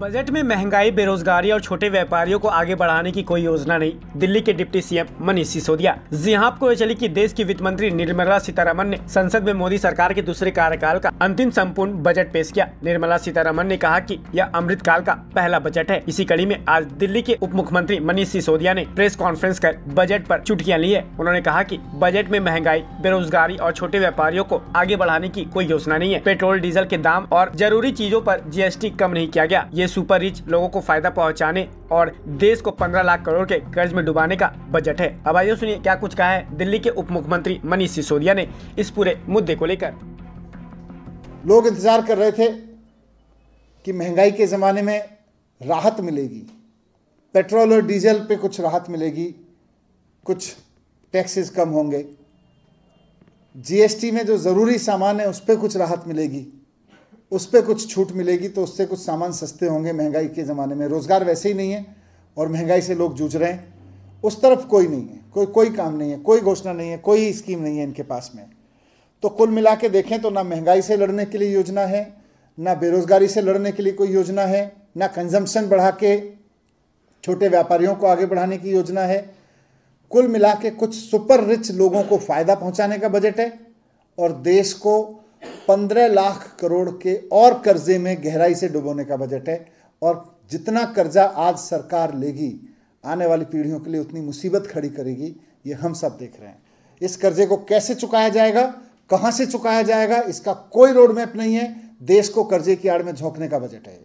budget में महंगाई बेरोजगारी और छोटे व्यापारियों को आगे बढ़ाने की कोई योजना नहीं दिल्ली के डिप्टी सीएम मनीष सिसोदिया जी हाँ आपको चली कि देश की वित्त मंत्री निर्मला सीतारमन ने संसद में मोदी सरकार के दूसरे कार्यकाल का अंतिम संपूर्ण बजट पेश किया निर्मला सीतारमन ने कहा कि यह अमृत काल का पहला बजट है इसी कड़ी में आज दिल्ली के उप मुख्यमंत्री मनीष सिसोदिया ने प्रेस कॉन्फ्रेंस कर बजट आरोप चुटकियाँ ली है उन्होंने कहा की बजट में महंगाई बेरोजगारी और छोटे व्यापारियों को आगे बढ़ाने की कोई योजना नहीं है पेट्रोल डीजल के दाम और जरूरी चीजों आरोप जीएसटी कम नहीं किया गया ये सुपर रिच लोगों को फायदा पहुंचाने और देश को 15 लाख करोड़ के कर्ज में डुबाने का बजट है अब आइए सुनिए क्या कुछ कहा है दिल्ली के उप मुख्यमंत्री मनीष सिसोदिया ने इस पूरे मुद्दे को लेकर लोग इंतजार कर रहे थे कि महंगाई के ज़माने में राहत मिलेगी पेट्रोल और डीजल पे कुछ राहत मिलेगी कुछ टैक्सेस कम होंगे जीएसटी में जो ज़रूरी सामान है उस पर कुछ राहत मिलेगी उस पर कुछ छूट मिलेगी तो उससे कुछ सामान सस्ते होंगे महंगाई के ज़माने में रोज़गार वैसे ही नहीं है और महंगाई से लोग जूझ रहे हैं उस तरफ कोई नहीं है कोई कोई काम नहीं है कोई घोषणा नहीं है कोई स्कीम नहीं है इनके पास में तो कुल मिला के देखें तो ना महंगाई से लड़ने के लिए योजना है ना बेरोज़गारी से लड़ने के लिए कोई योजना है ना कंजम्पशन बढ़ा के छोटे व्यापारियों को आगे बढ़ाने की योजना है कुल मिला के कुछ सुपर रिच लोगों को फ़ायदा पहुंचाने का बजट है और देश को पंद्रह लाख करोड़ के और कर्जे में गहराई से डुबोने का बजट है और जितना कर्जा आज सरकार लेगी आने वाली पीढ़ियों के लिए उतनी मुसीबत खड़ी करेगी ये हम सब देख रहे हैं इस कर्जे को कैसे चुकाया जाएगा कहां से चुकाया जाएगा इसका कोई रोडमैप नहीं है देश को कर्जे की आड़ में झोंकने का बजट है